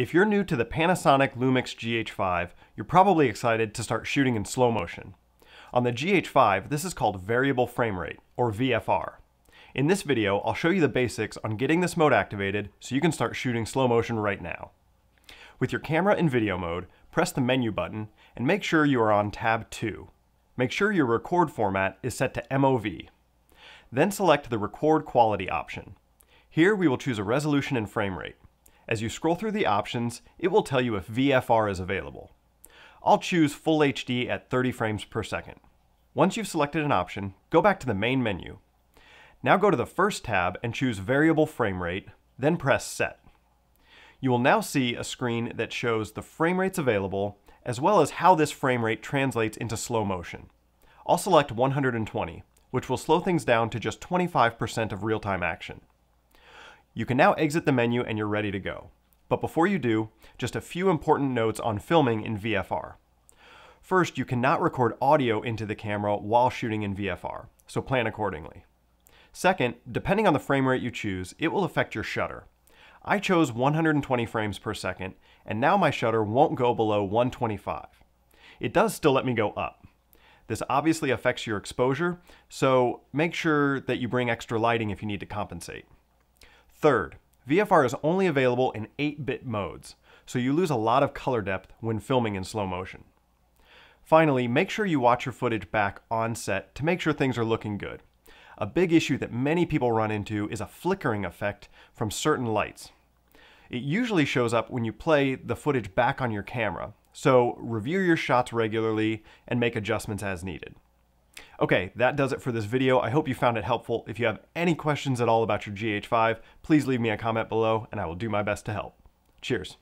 If you're new to the Panasonic Lumix GH5, you're probably excited to start shooting in slow motion. On the GH5, this is called Variable Frame Rate, or VFR. In this video, I'll show you the basics on getting this mode activated so you can start shooting slow motion right now. With your camera in video mode, press the menu button and make sure you are on tab 2. Make sure your record format is set to MOV. Then select the record quality option. Here we will choose a resolution and frame rate. As you scroll through the options, it will tell you if VFR is available. I'll choose Full HD at 30 frames per second. Once you've selected an option, go back to the main menu. Now go to the first tab and choose Variable Frame Rate, then press Set. You will now see a screen that shows the frame rates available, as well as how this frame rate translates into slow motion. I'll select 120, which will slow things down to just 25% of real-time action. You can now exit the menu and you're ready to go. But before you do, just a few important notes on filming in VFR. First, you cannot record audio into the camera while shooting in VFR, so plan accordingly. Second, depending on the frame rate you choose, it will affect your shutter. I chose 120 frames per second, and now my shutter won't go below 125. It does still let me go up. This obviously affects your exposure, so make sure that you bring extra lighting if you need to compensate. Third, VFR is only available in 8-bit modes, so you lose a lot of color depth when filming in slow motion. Finally, make sure you watch your footage back on set to make sure things are looking good. A big issue that many people run into is a flickering effect from certain lights. It usually shows up when you play the footage back on your camera, so review your shots regularly and make adjustments as needed. Okay, that does it for this video. I hope you found it helpful. If you have any questions at all about your GH5, please leave me a comment below and I will do my best to help. Cheers.